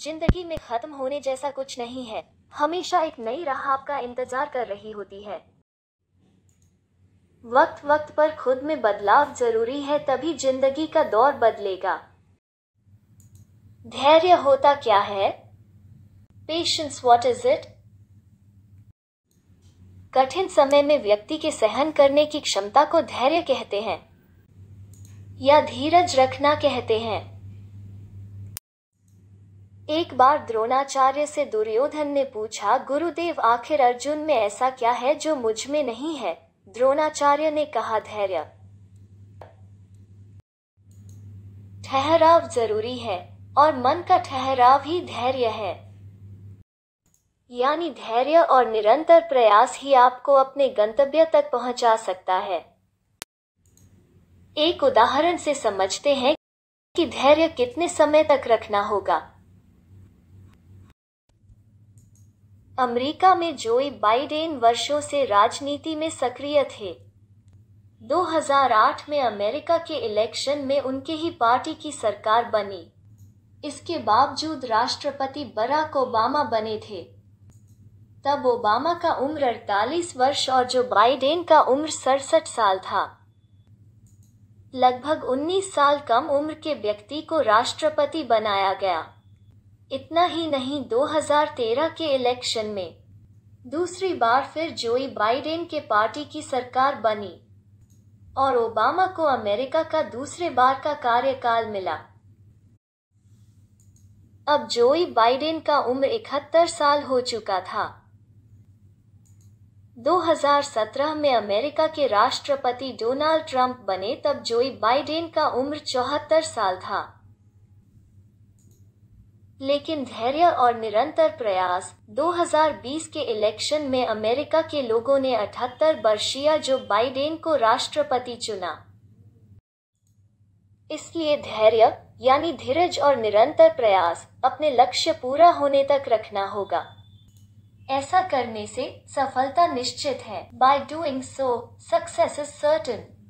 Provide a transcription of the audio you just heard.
जिंदगी में खत्म होने जैसा कुछ नहीं है हमेशा एक नई राह आपका इंतजार कर रही होती है वक्त वक्त पर खुद में बदलाव जरूरी है तभी जिंदगी का दौर बदलेगा धैर्य होता क्या है पेशेंस वॉट इज इट कठिन समय में व्यक्ति के सहन करने की क्षमता को धैर्य कहते हैं या धीरज रखना कहते हैं एक बार द्रोणाचार्य से दुर्योधन ने पूछा गुरुदेव आखिर अर्जुन में ऐसा क्या है जो मुझ में नहीं है द्रोणाचार्य ने कहा धैर्य ठहराव जरूरी है और मन का ठहराव ही धैर्य है यानी धैर्य और निरंतर प्रयास ही आपको अपने गंतव्य तक पहुंचा सकता है एक उदाहरण से समझते हैं कि धैर्य कितने समय तक रखना होगा अमेरिका में जोई बाइडेन वर्षों से राजनीति में सक्रिय थे 2008 में अमेरिका के इलेक्शन में उनके ही पार्टी की सरकार बनी इसके बावजूद राष्ट्रपति बराक ओबामा बने थे तब ओबामा का उम्र अड़तालीस वर्ष और जो बाइडेन का उम्र सड़सठ साल था लगभग 19 साल कम उम्र के व्यक्ति को राष्ट्रपति बनाया गया इतना ही नहीं 2013 के इलेक्शन में दूसरी बार फिर जोई बाइडेन के पार्टी की सरकार बनी और ओबामा को अमेरिका का दूसरे बार का कार्यकाल मिला अब जोई बाइडेन का उम्र इकहत्तर साल हो चुका था 2017 में अमेरिका के राष्ट्रपति डोनाल्ड ट्रंप बने तब जोई बाइडेन का उम्र चौहत्तर साल था लेकिन धैर्य और निरंतर प्रयास 2020 के इलेक्शन में अमेरिका के लोगों ने अठहत्तर वर्षीय जो बाइडेन को राष्ट्रपति चुना इसलिए धैर्य यानी धीरज और निरंतर प्रयास अपने लक्ष्य पूरा होने तक रखना होगा ऐसा करने से सफलता निश्चित है by doing so success is certain